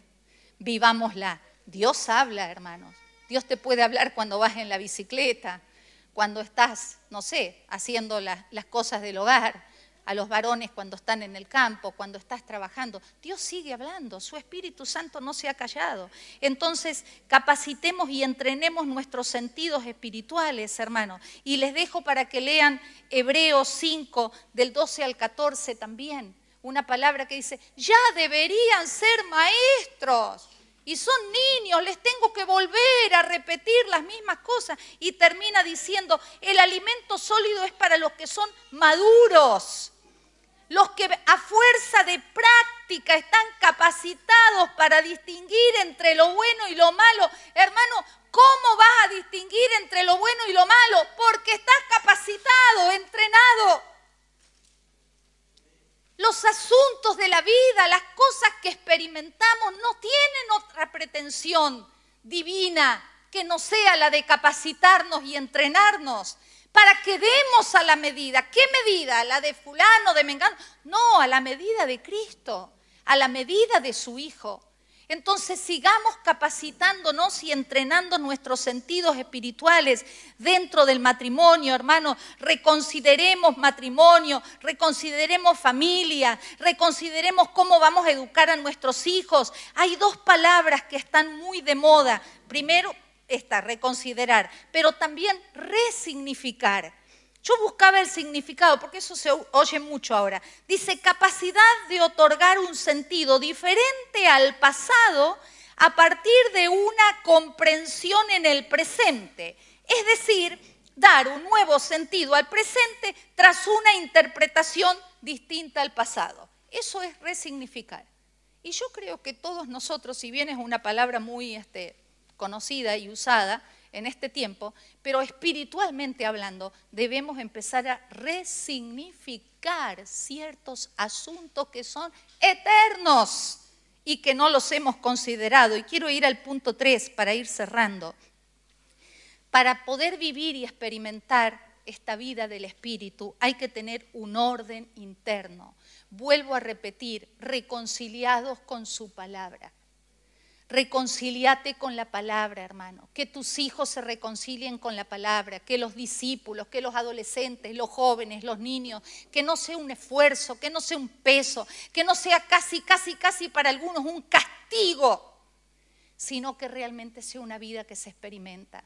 Vivámosla. Dios habla, hermanos. Dios te puede hablar cuando vas en la bicicleta, cuando estás, no sé, haciendo las cosas del hogar a los varones cuando están en el campo, cuando estás trabajando. Dios sigue hablando, su Espíritu Santo no se ha callado. Entonces, capacitemos y entrenemos nuestros sentidos espirituales, hermanos. Y les dejo para que lean Hebreos 5, del 12 al 14 también. Una palabra que dice, ya deberían ser maestros. Y son niños, les tengo que volver a repetir las mismas cosas. Y termina diciendo, el alimento sólido es para los que son maduros, los que a fuerza de práctica están capacitados para distinguir entre lo bueno y lo malo. Hermano, ¿cómo vas a distinguir entre lo bueno y lo malo? Porque estás capacitado, entrenado. Los asuntos de la vida, las cosas que experimentamos, no tienen otra pretensión divina que no sea la de capacitarnos y entrenarnos para que demos a la medida. ¿Qué medida? ¿La de fulano, de mengano? No, a la medida de Cristo, a la medida de su Hijo. Entonces sigamos capacitándonos y entrenando nuestros sentidos espirituales dentro del matrimonio, hermano. Reconsideremos matrimonio, reconsideremos familia, reconsideremos cómo vamos a educar a nuestros hijos. Hay dos palabras que están muy de moda. Primero, esta reconsiderar, pero también resignificar. Yo buscaba el significado, porque eso se oye mucho ahora. Dice, capacidad de otorgar un sentido diferente al pasado a partir de una comprensión en el presente. Es decir, dar un nuevo sentido al presente tras una interpretación distinta al pasado. Eso es resignificar. Y yo creo que todos nosotros, si bien es una palabra muy este, conocida y usada en este tiempo, pero espiritualmente hablando, debemos empezar a resignificar ciertos asuntos que son eternos y que no los hemos considerado. Y quiero ir al punto 3 para ir cerrando. Para poder vivir y experimentar esta vida del Espíritu hay que tener un orden interno. Vuelvo a repetir, reconciliados con su palabra. Reconciliate con la palabra, hermano. Que tus hijos se reconcilien con la palabra, que los discípulos, que los adolescentes, los jóvenes, los niños, que no sea un esfuerzo, que no sea un peso, que no sea casi, casi, casi para algunos un castigo, sino que realmente sea una vida que se experimenta,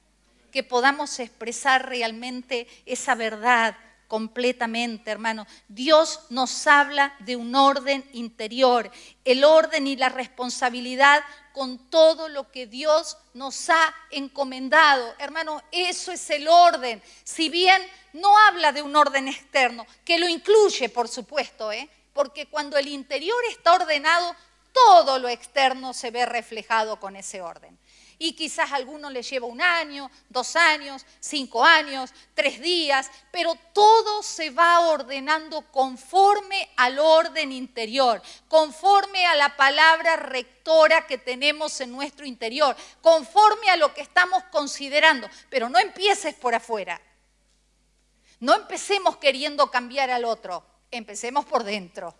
que podamos expresar realmente esa verdad completamente, hermano. Dios nos habla de un orden interior, el orden y la responsabilidad con todo lo que Dios nos ha encomendado. Hermano, eso es el orden. Si bien no habla de un orden externo, que lo incluye, por supuesto, ¿eh? porque cuando el interior está ordenado, todo lo externo se ve reflejado con ese orden. Y quizás a algunos les lleva un año, dos años, cinco años, tres días, pero todo se va ordenando conforme al orden interior, conforme a la palabra rectora que tenemos en nuestro interior, conforme a lo que estamos considerando. Pero no empieces por afuera. No empecemos queriendo cambiar al otro, empecemos por dentro.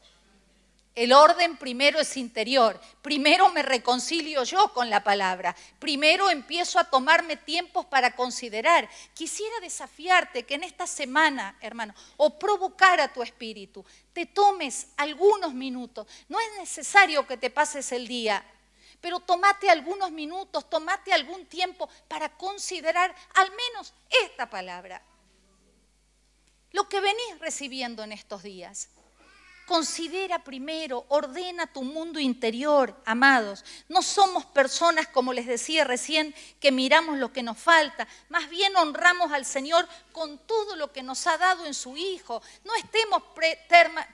El orden primero es interior. Primero me reconcilio yo con la palabra. Primero empiezo a tomarme tiempos para considerar. Quisiera desafiarte que en esta semana, hermano, o provocar a tu espíritu, te tomes algunos minutos. No es necesario que te pases el día, pero tomate algunos minutos, tomate algún tiempo para considerar al menos esta palabra. Lo que venís recibiendo en estos días. Considera primero, ordena tu mundo interior, amados. No somos personas, como les decía recién, que miramos lo que nos falta. Más bien honramos al Señor con todo lo que nos ha dado en su Hijo. No estemos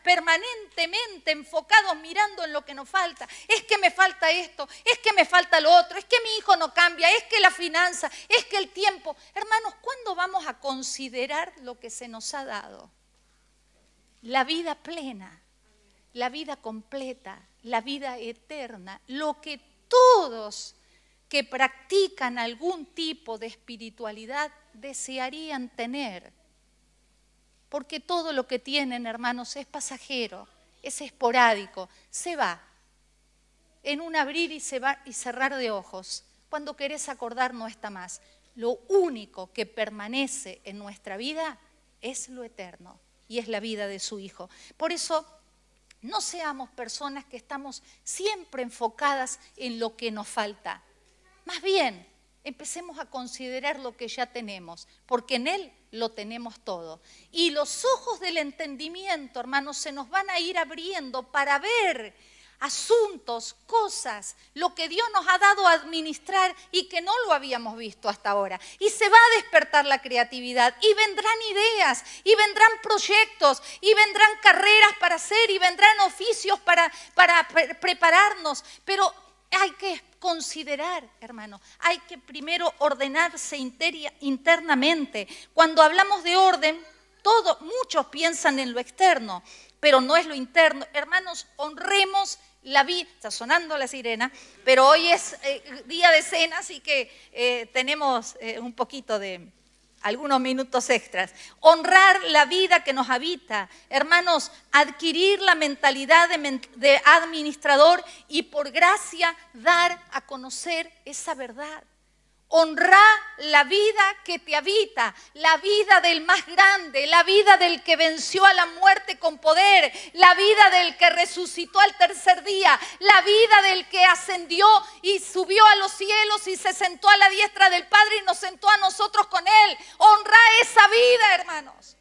permanentemente enfocados mirando en lo que nos falta. Es que me falta esto, es que me falta lo otro, es que mi hijo no cambia, es que la finanza, es que el tiempo. Hermanos, ¿cuándo vamos a considerar lo que se nos ha dado? La vida plena la vida completa, la vida eterna, lo que todos que practican algún tipo de espiritualidad desearían tener. Porque todo lo que tienen, hermanos, es pasajero, es esporádico, se va en un abrir y, cerrar de ojos. Cuando querés acordar no está más. Lo único que permanece en nuestra vida es lo eterno y es la vida de su Hijo. Por eso no seamos personas que estamos siempre enfocadas en lo que nos falta. Más bien, empecemos a considerar lo que ya tenemos, porque en Él lo tenemos todo. Y los ojos del entendimiento, hermanos, se nos van a ir abriendo para ver asuntos, cosas, lo que Dios nos ha dado a administrar y que no lo habíamos visto hasta ahora. Y se va a despertar la creatividad y vendrán ideas y vendrán proyectos y vendrán carreras para hacer y vendrán oficios para, para prepararnos. Pero hay que considerar, hermano, hay que primero ordenarse internamente. Cuando hablamos de orden, muchos piensan en lo externo, pero no es lo interno. Hermanos, honremos la vida. Está sonando la sirena, pero hoy es eh, día de cena, así que eh, tenemos eh, un poquito de algunos minutos extras. Honrar la vida que nos habita. Hermanos, adquirir la mentalidad de administrador y por gracia dar a conocer esa verdad. Honra la vida que te habita, la vida del más grande, la vida del que venció a la muerte con poder, la vida del que resucitó al tercer día, la vida del que ascendió y subió a los cielos y se sentó a la diestra del Padre y nos sentó a nosotros con Él. Honra esa vida, hermanos.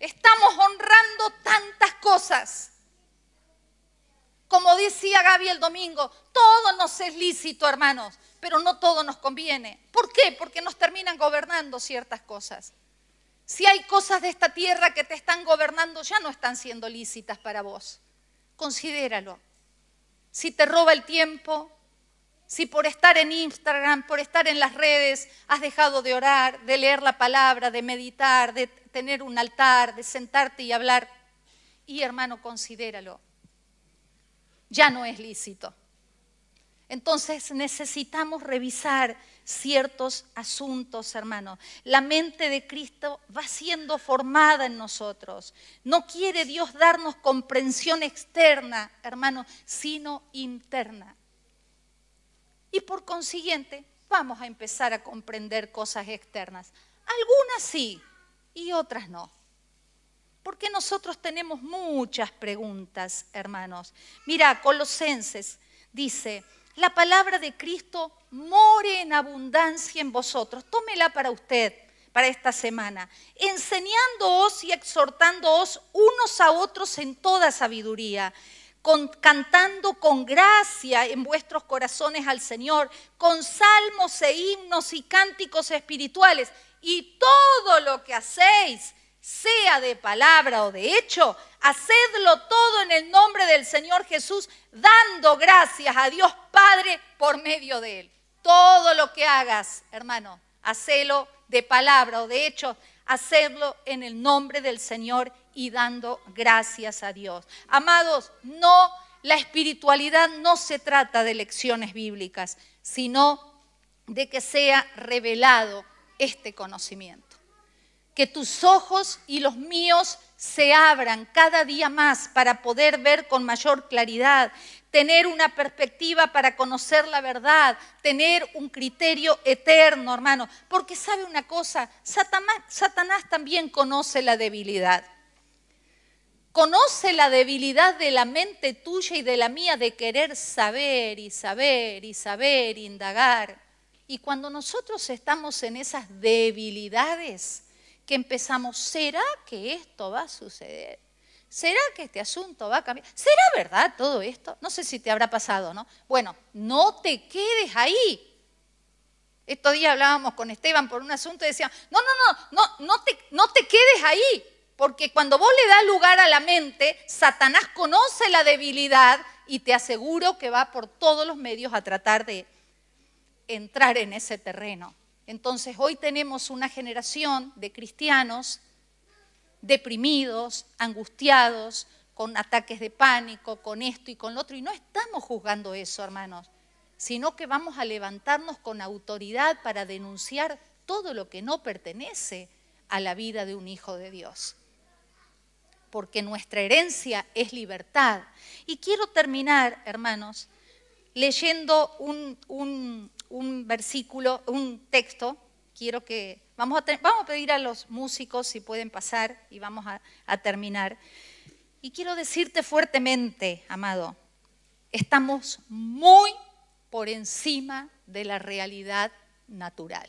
Estamos honrando tantas cosas. Como decía Gaby el domingo, todo nos es lícito, hermanos pero no todo nos conviene. ¿Por qué? Porque nos terminan gobernando ciertas cosas. Si hay cosas de esta tierra que te están gobernando, ya no están siendo lícitas para vos. Considéralo. Si te roba el tiempo, si por estar en Instagram, por estar en las redes, has dejado de orar, de leer la palabra, de meditar, de tener un altar, de sentarte y hablar, y hermano, considéralo. Ya no es lícito. Entonces necesitamos revisar ciertos asuntos, hermanos. La mente de Cristo va siendo formada en nosotros. No quiere Dios darnos comprensión externa, hermano, sino interna. Y por consiguiente, vamos a empezar a comprender cosas externas. Algunas sí y otras no. Porque nosotros tenemos muchas preguntas, hermanos. Mira, Colosenses dice, la palabra de Cristo more en abundancia en vosotros. Tómela para usted, para esta semana, enseñándoos y exhortándoos unos a otros en toda sabiduría. cantando con gracia en vuestros corazones al Señor, con salmos e himnos y cánticos espirituales, y todo lo que hacéis sea de palabra o de hecho, hacedlo todo en el nombre del Señor Jesús, dando gracias a Dios Padre por medio de Él. Todo lo que hagas, hermano, hacelo de palabra o de hecho, hacedlo en el nombre del Señor y dando gracias a Dios. Amados, no, la espiritualidad no se trata de lecciones bíblicas, sino de que sea revelado este conocimiento que tus ojos y los míos se abran cada día más para poder ver con mayor claridad, tener una perspectiva para conocer la verdad, tener un criterio eterno, hermano. Porque sabe una cosa, Satanás, también conoce la debilidad. Conoce la debilidad de la mente tuya y de la mía de querer saber y saber y saber, indagar. Y cuando nosotros estamos en esas debilidades, que empezamos, ¿será que esto va a suceder? ¿Será que este asunto va a cambiar? ¿Será verdad todo esto? No sé si te habrá pasado, ¿no? Bueno, no te quedes ahí. Estos días hablábamos con Esteban por un asunto y decíamos, no, no, no, no, no te, no te quedes ahí, porque cuando vos le das lugar a la mente, Satanás conoce la debilidad y te aseguro que va por todos los medios a tratar de entrar en ese terreno. Entonces hoy tenemos una generación de cristianos deprimidos, angustiados, con ataques de pánico, con esto y con lo otro. Y no estamos juzgando eso, hermanos, sino que vamos a levantarnos con autoridad para denunciar todo lo que no pertenece a la vida de un hijo de Dios. Porque nuestra herencia es libertad. Y quiero terminar, hermanos, leyendo un, un, un versículo, un texto. Quiero que vamos a, vamos a pedir a los músicos si pueden pasar y vamos a terminar. Y quiero decirte fuertemente, amado, estamos muy por encima de la realidad natural.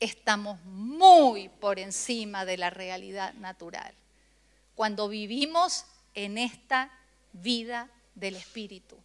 Estamos muy por encima de la realidad natural cuando vivimos en esta vida del Espíritu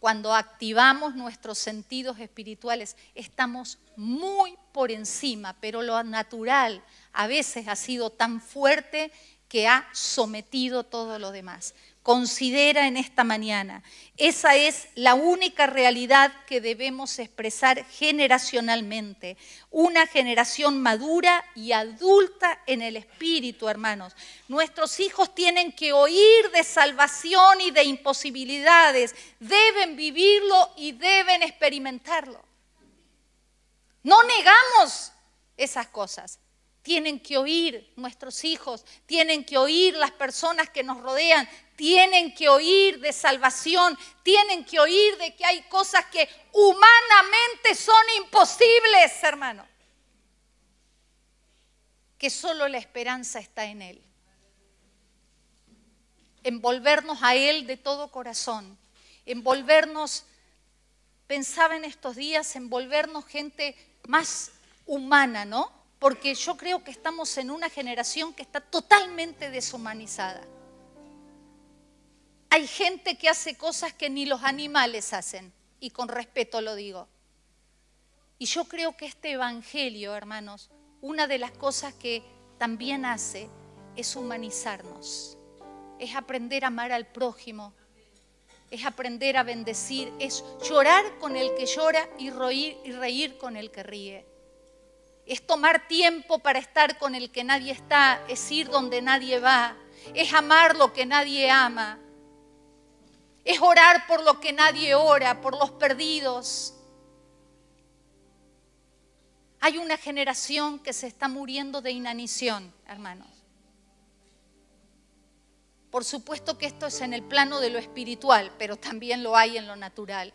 cuando activamos nuestros sentidos espirituales, estamos muy por encima, pero lo natural a veces ha sido tan fuerte que ha sometido todo lo demás. Considera en esta mañana, esa es la única realidad que debemos expresar generacionalmente. Una generación madura y adulta en el espíritu, hermanos. Nuestros hijos tienen que oír de salvación y de imposibilidades. Deben vivirlo y deben experimentarlo. No negamos esas cosas tienen que oír nuestros hijos, tienen que oír las personas que nos rodean, tienen que oír de salvación, tienen que oír de que hay cosas que humanamente son imposibles, hermano. Que solo la esperanza está en Él. Envolvernos a Él de todo corazón, envolvernos, pensaba en estos días, envolvernos gente más humana, ¿no? porque yo creo que estamos en una generación que está totalmente deshumanizada. Hay gente que hace cosas que ni los animales hacen, y con respeto lo digo. Y yo creo que este Evangelio, hermanos, una de las cosas que también hace es humanizarnos, es aprender a amar al prójimo, es aprender a bendecir, es llorar con el que llora y reír, con el que ríe es tomar tiempo para estar con el que nadie está, es ir donde nadie va, es amar lo que nadie ama, es orar por lo que nadie ora, por los perdidos. Hay una generación que se está muriendo de inanición, hermanos. Por supuesto que esto es en el plano de lo espiritual, pero también lo hay en lo natural.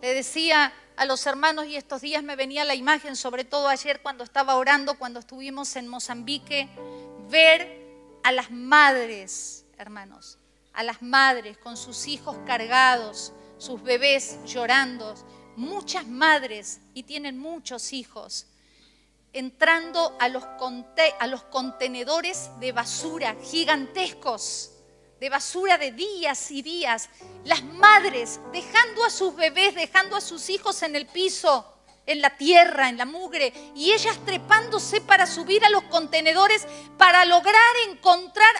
Le decía a los hermanos y estos días me venía la imagen, sobre todo ayer cuando estaba orando, cuando estuvimos en Mozambique, ver a las madres, hermanos, a las madres con sus hijos cargados, sus bebés llorando, muchas madres y tienen muchos hijos entrando a los, a los contenedores de basura gigantescos de basura de días y días, las madres dejando a sus bebés, dejando a sus hijos en el piso, en la tierra, en la mugre, y ellas trepándose para subir a los contenedores para lograr encontrar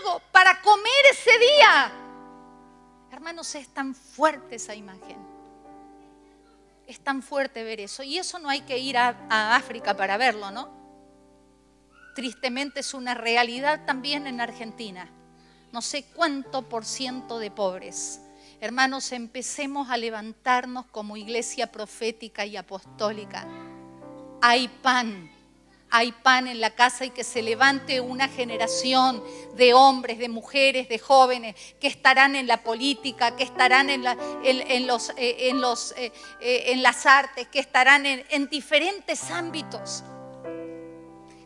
algo para comer ese día. Hermanos, es tan fuerte esa imagen. Es tan fuerte ver eso. Y eso no hay que ir a, África para verlo, ¿no? Tristemente es una realidad también en Argentina no sé cuánto por ciento de pobres. Hermanos, empecemos a levantarnos como iglesia profética y apostólica. Hay pan, hay pan en la casa y que se levante una generación de hombres, de mujeres, de jóvenes que estarán en la política, que estarán en, los, eh, eh, eh, en las artes, que estarán en diferentes ámbitos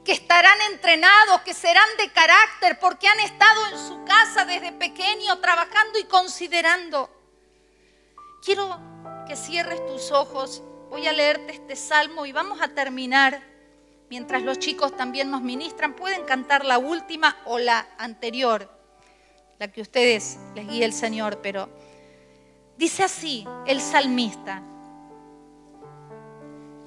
que estarán entrenados, que serán de carácter, porque han estado en su casa desde pequeño trabajando y considerando. Quiero que cierres tus ojos, voy a leerte este salmo y vamos a terminar. Mientras los chicos también nos ministran, pueden cantar la última o la anterior, la que ustedes les guíe el Señor, pero dice así el salmista,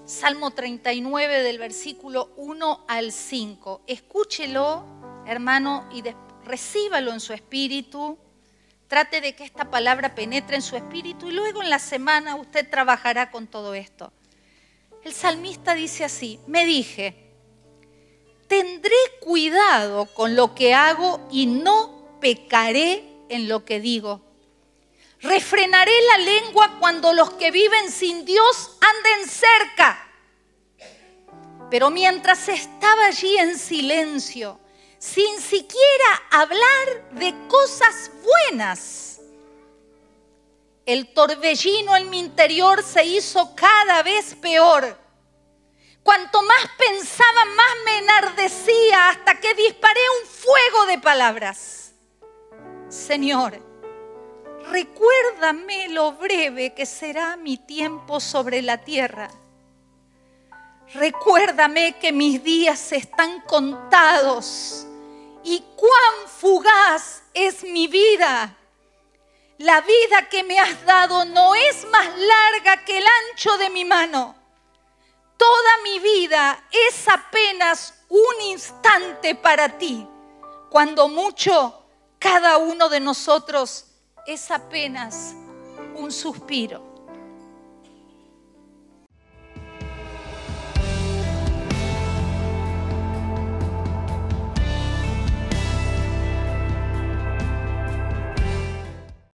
Salmo 39 del versículo 1 al 5. Escúchelo, hermano, y recíbalo en su espíritu. Trate de que esta palabra penetre en su espíritu y luego en la semana usted trabajará con todo esto. El salmista dice así, me dije, tendré cuidado con lo que hago y no pecaré en lo que digo. Refrenaré la lengua cuando los que viven sin Dios anden cerca. Pero mientras estaba allí en silencio, sin siquiera hablar de cosas buenas, el torbellino en mi interior se hizo cada vez peor. Cuanto más pensaba, más me enardecía hasta que disparé un fuego de palabras. Señor, recuérdame lo breve que será mi tiempo sobre la tierra. Recuérdame que mis días están contados y cuán fugaz es mi vida. La vida que me has dado no es más larga que el ancho de mi mano. Toda mi vida es apenas un instante para ti, cuando mucho cada uno de nosotros es apenas un suspiro.